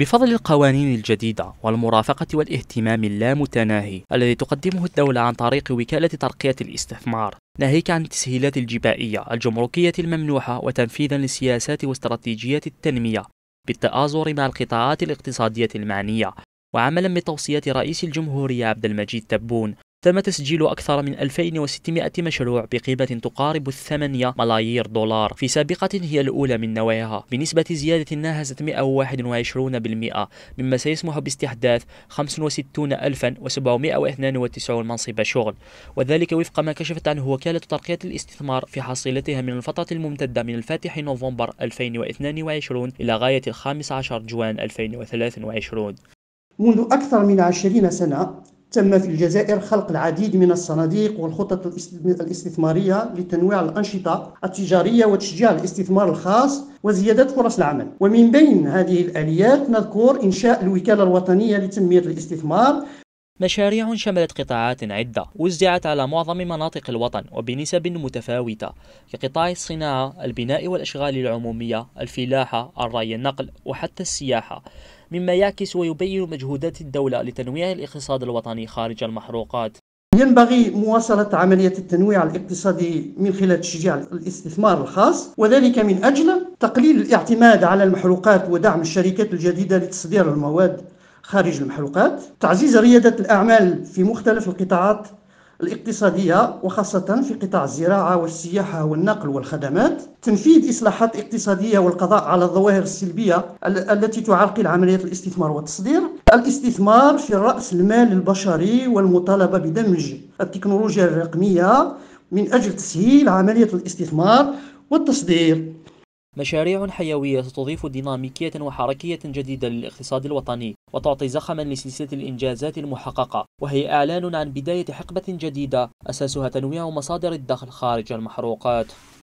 بفضل القوانين الجديدة والمرافقة والاهتمام اللامتناهي الذي تقدمه الدولة عن طريق وكالة ترقية الاستثمار ناهيك عن التسهيلات الجبائية الجمركية الممنوحة وتنفيذا لسياسات واستراتيجيات التنمية بالتآزر مع القطاعات الاقتصادية المعنية وعملا بتوصية رئيس الجمهورية عبد المجيد تبون تم تسجيل أكثر من 2600 مشروع بقيمة تقارب 8 ملايير دولار في سابقة هي الأولى من نواها بنسبة زيادة ناهزت 121% مما سيسمح باستحداث 65792 منصب شغل وذلك وفق ما كشفت عنه وكالة ترقية الاستثمار في حصيلتها من الفترة الممتدة من الفاتح نوفمبر 2022 إلى غاية الخامس عشر جوان 2023 منذ أكثر من عشرين سنة تم في الجزائر خلق العديد من الصناديق والخطط الاستثمارية لتنويع الأنشطة التجارية وتشجيع الاستثمار الخاص وزيادة فرص العمل ومن بين هذه الآليات نذكر إنشاء الوكالة الوطنية لتنمية الاستثمار مشاريع شملت قطاعات عدة وزعت على معظم مناطق الوطن وبنسب متفاوتة كقطاع الصناعة، البناء والأشغال العمومية، الفلاحة، الري النقل وحتى السياحة مما يعكس ويبين مجهودات الدولة لتنويع الاقتصاد الوطني خارج المحروقات ينبغي مواصلة عملية التنويع الاقتصادي من خلال تشجيع الاستثمار الخاص وذلك من أجل تقليل الاعتماد على المحروقات ودعم الشركات الجديدة لتصدير المواد خارج المحروقات تعزيز ريادة الأعمال في مختلف القطاعات الاقتصادية وخاصة في قطاع الزراعة والسياحة والنقل والخدمات تنفيذ إصلاحات اقتصادية والقضاء على الظواهر السلبية التي تعرقل عملية الاستثمار والتصدير الاستثمار في رأس المال البشري والمطالبة بدمج التكنولوجيا الرقمية من أجل تسهيل عملية الاستثمار والتصدير مشاريع حيوية ستضيف ديناميكية وحركية جديدة للاقتصاد الوطني وتعطي زخما لسلسلة الإنجازات المحققة وهي إعلان عن بداية حقبة جديدة أساسها تنويع مصادر الدخل خارج المحروقات